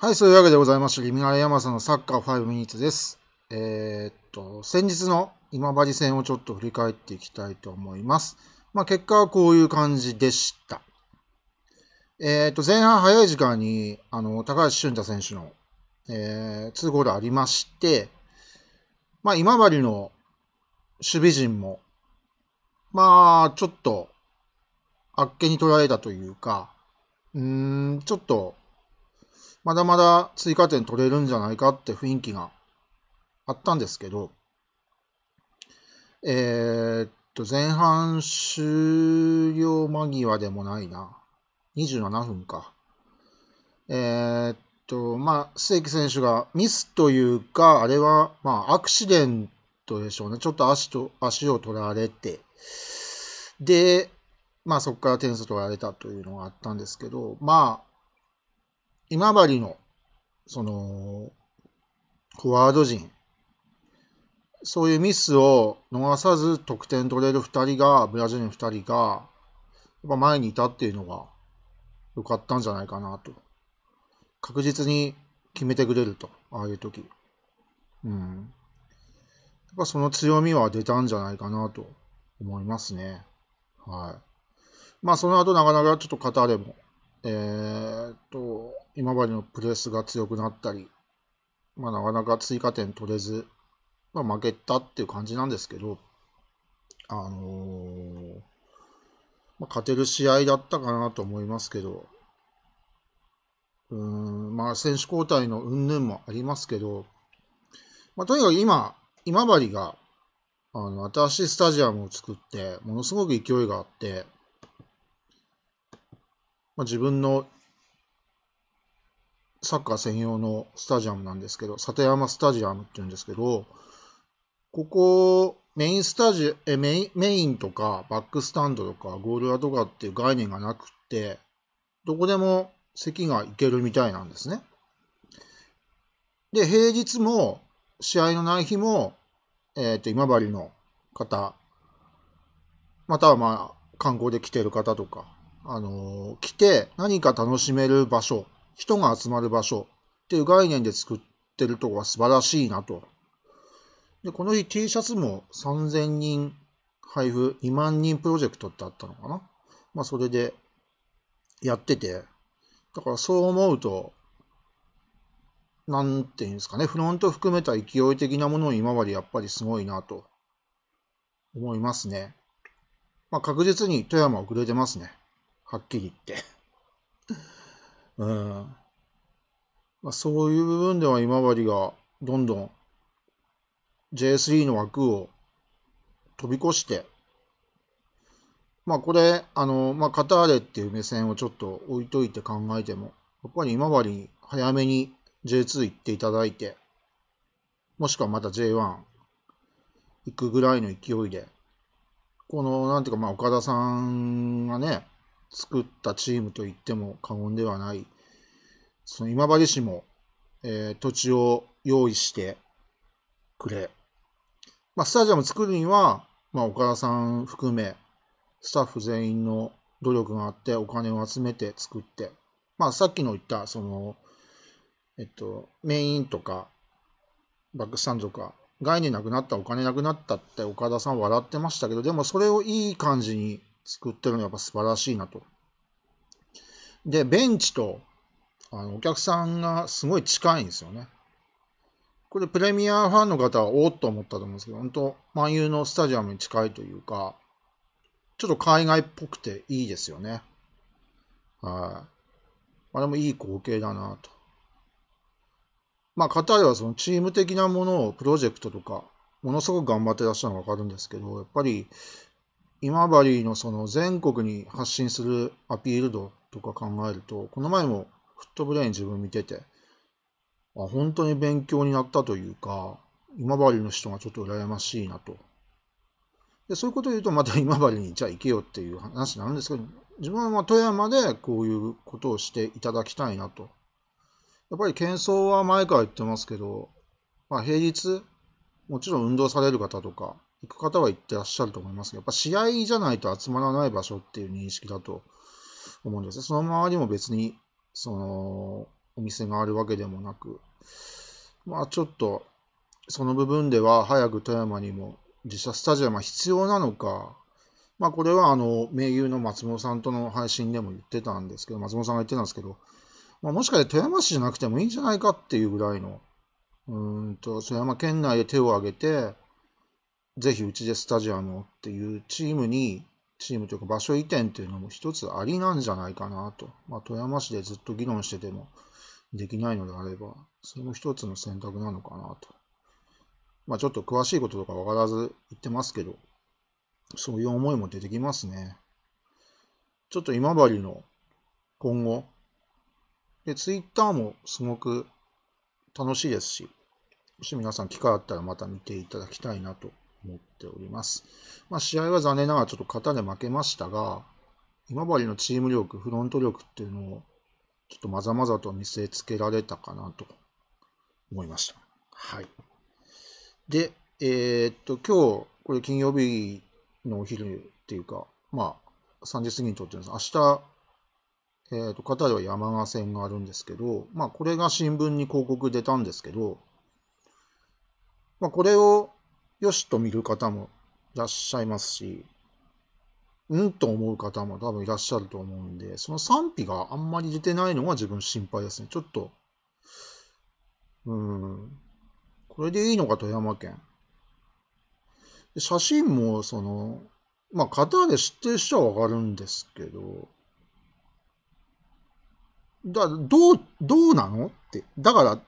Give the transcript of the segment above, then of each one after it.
はい、そういうわけでございまして、リミナルヤマサのサッカー5ミニッツです。えー、っと、先日の今治戦をちょっと振り返っていきたいと思います。まあ、結果はこういう感じでした。えー、っと、前半早い時間に、あの、高橋俊太選手の、えー、通行でありまして、まあ、今治の守備陣も、まあ、ちょっと、あっけに取られたというか、うん、ちょっと、まだまだ追加点取れるんじゃないかって雰囲気があったんですけど、えっと、前半終了間際でもないな。27分か。えっと、まあ、正規選手がミスというか、あれは、まあ、アクシデントでしょうね。ちょっと足と、足を取られて、で、まあ、そこから点数取られたというのがあったんですけど、まあ、今治の、その、フォワード陣、そういうミスを逃さず得点取れる2人が、ブラジルの2人が、やっぱ前にいたっていうのが良かったんじゃないかなと。確実に決めてくれると、ああいう時。うん。やっぱその強みは出たんじゃないかなと思いますね。はい。まあその後なかなかちょっとカタールも、えー、っと、今までのプレスが強くなったり、まあ、なかなか追加点取れず、まあ、負けたっていう感じなんですけど、あのー、まあ、勝てる試合だったかなと思いますけど、うん、まあ、選手交代の云々もありますけど、まあ、とにかく今、今治が、あの、新しいスタジアムを作って、ものすごく勢いがあって、まあ、自分のサッカー専用のスタジアムなんですけど、里山スタジアムっていうんですけど、ここ、メインスタジえメイン、メインとかバックスタンドとかゴールラとかっていう概念がなくて、どこでも席が行けるみたいなんですね。で、平日も試合のない日も、えっ、ー、と、今治の方、またはまあ、観光で来てる方とか、あのー、来て何か楽しめる場所人が集まる場所っていう概念で作ってるとこは素晴らしいなと。で、この日 T シャツも3000人配布、2万人プロジェクトってあったのかな。まあ、それでやってて、だからそう思うと、なんていうんですかね、フロント含めた勢い的なものを今までやっぱりすごいなと思いますね。まあ、確実に富山遅れてますね。はっきり言ってうん。まあ、そういう部分では今治がどんどん J3 の枠を飛び越して、まあこれ、あの、まあカターレっていう目線をちょっと置いといて考えても、やっぱり今治に早めに J2 行っていただいて、もしくはまた J1 行くぐらいの勢いで、この、なんていうか、まあ岡田さんがね、作ったチームと言っても過言ではない、その今治市も、えー、土地を用意してくれ、まあ、スタジアム作るには、まあ、岡田さん含め、スタッフ全員の努力があって、お金を集めて作って、まあ、さっきの言った、その、えっと、メインとか、バックスタンドとか、概念なくなった、お金なくなったって岡田さん笑ってましたけど、でもそれをいい感じに作ってるのはやっぱ素晴らしいなと。で、ベンチとあのお客さんがすごい近いんですよね。これプレミアファンの方はおおっと思ったと思うんですけど、本当、万有のスタジアムに近いというか、ちょっと海外っぽくていいですよね。はい。あれもいい光景だなと。まあ、カタールはそのチーム的なものを、プロジェクトとか、ものすごく頑張ってらっしゃるのがわかるんですけど、やっぱり今治のその全国に発信するアピール度とか考えると、この前もフットブレイン自分見てて、あ、本当に勉強になったというか、今治の人がちょっと羨ましいなと。でそういうことを言うと、また今治にじゃあ行けよっていう話になるんですけど、自分は富山でこういうことをしていただきたいなと。やっぱり喧騒は前から言ってますけど、まあ、平日、もちろん運動される方とか、行く方は行ってらっしゃると思いますが、やっぱ試合じゃないと集まらない場所っていう認識だと思うんですね。その周りも別に、その、お店があるわけでもなく、まあちょっと、その部分では早く富山にも自社スタジアムは必要なのか、まあこれはあの、盟友の松本さんとの配信でも言ってたんですけど、松本さんが言ってたんですけど、まあ、もしかして富山市じゃなくてもいいんじゃないかっていうぐらいの、うんと、富山県内で手を挙げて、ぜひうちでスタジアムをっていうチームに、チームというか場所移転っていうのも一つありなんじゃないかなと。まあ、富山市でずっと議論しててもできないのであれば、それも一つの選択なのかなと。まあ、ちょっと詳しいこととかわからず言ってますけど、そういう思いも出てきますね。ちょっと今治の今後、で、ツイッターもすごく楽しいですし、もし皆さん機会あったらまた見ていただきたいなと思っております。まあ、試合は残念ながらちょっと型で負けましたが、今治のチーム力、フロント力っていうのをちょっとまざまざと見せつけられたかなと思いました。はい。で、えー、っと、今日、これ金曜日のお昼っていうか、まあ、3時過ぎに撮ってるんです。明日、えー、っと、カタールは山賀戦があるんですけど、まあ、これが新聞に広告出たんですけど、まあ、これを、よしと見る方もいらっしゃいますし、うんと思う方も多分いらっしゃると思うんで、その賛否があんまり出てないのが自分心配ですね。ちょっと、うん、これでいいのか富山県。写真も、その、まあ、型で知ってる人はわかるんですけど、だ、どう、どうなのって。だから、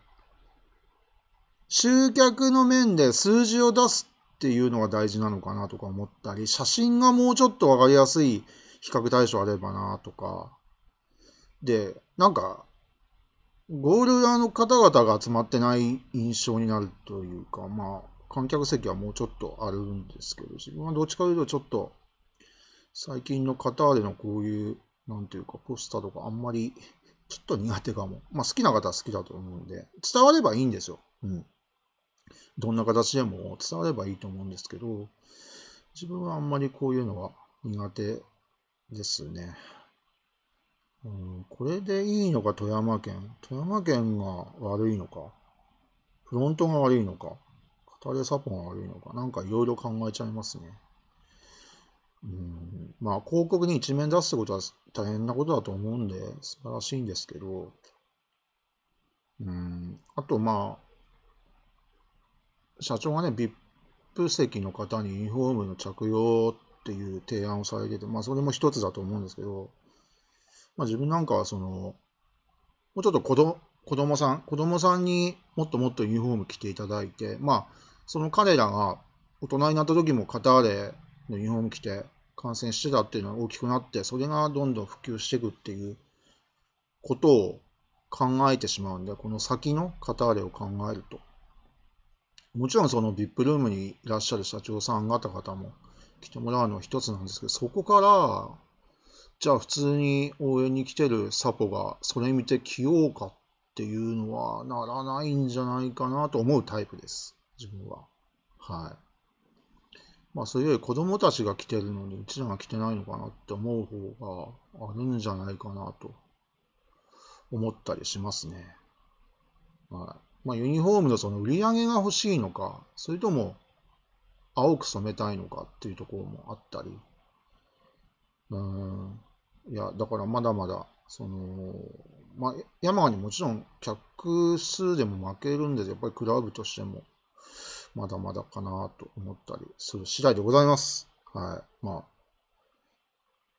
集客の面で数字を出すっていうのが大事なのかなとか思ったり、写真がもうちょっとわかりやすい比較対象あればなとか。で、なんか、ゴール裏の方々が集まってない印象になるというか、まあ、観客席はもうちょっとあるんですけど、自分はどっちかというとちょっと、最近のカタールのこういう、なんていうか、ポスターとかあんまり、ちょっと苦手かも。まあ、好きな方は好きだと思うんで、伝わればいいんですよ。うん。どんな形でも伝わればいいと思うんですけど、自分はあんまりこういうのは苦手ですね。うん、これでいいのか富山県。富山県が悪いのか。フロントが悪いのか。片手サポが悪いのか。なんかいろいろ考えちゃいますね。うん、まあ広告に一面出すってことは大変なことだと思うんで素晴らしいんですけど、うん、あとまあ社長がね、VIP 席の方にインフォームの着用っていう提案をされてて、まあ、それも一つだと思うんですけど、まあ、自分なんかはその、もうちょっと子ど子供さん、子供さんにもっともっとユニフォーム着ていただいて、まあ、その彼らが大人になった時もカターレのユニフォーム着て感染してたっていうのは大きくなって、それがどんどん普及していくっていうことを考えてしまうんで、この先のカターレを考えると。もちろんその VIP ルームにいらっしゃる社長さん方々も来てもらうのは一つなんですけど、そこから、じゃあ普通に応援に来てるサポがそれ見て着ようかっていうのはならないんじゃないかなと思うタイプです、自分は。はい。まあそれより子供たちが来てるのにうちらが来てないのかなって思う方があるんじゃないかなと思ったりしますね。はい。まあ、ユニフォームのその売り上げが欲しいのか、それとも青く染めたいのかっていうところもあったり、うん、いや、だからまだまだ、その、まあ、山にもちろん客数でも負けるんですやっぱりクラブとしても、まだまだかなと思ったりする次第でございます。はい。まあ、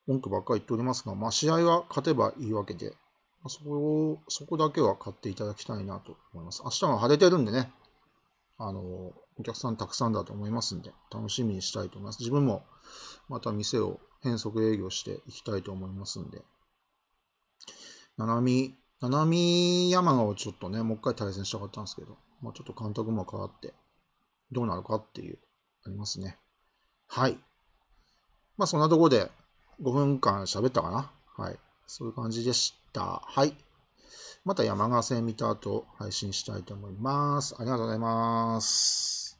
文句ばっかり言っておりますが、まあ、試合は勝てばいいわけで、そこを、そこだけは買っていただきたいなと思います。明日も晴れてるんでね、あの、お客さんたくさんだと思いますんで、楽しみにしたいと思います。自分もまた店を変則営業していきたいと思いますんで、七海、七海山川をちょっとね、もう一回対戦したかったんですけど、まあ、ちょっと監督も変わって、どうなるかっていう、ありますね。はい。まあ、そんなところで5分間喋ったかな。はい。そういう感じでした。はい。また山川線見た後配信したいと思います。ありがとうございます。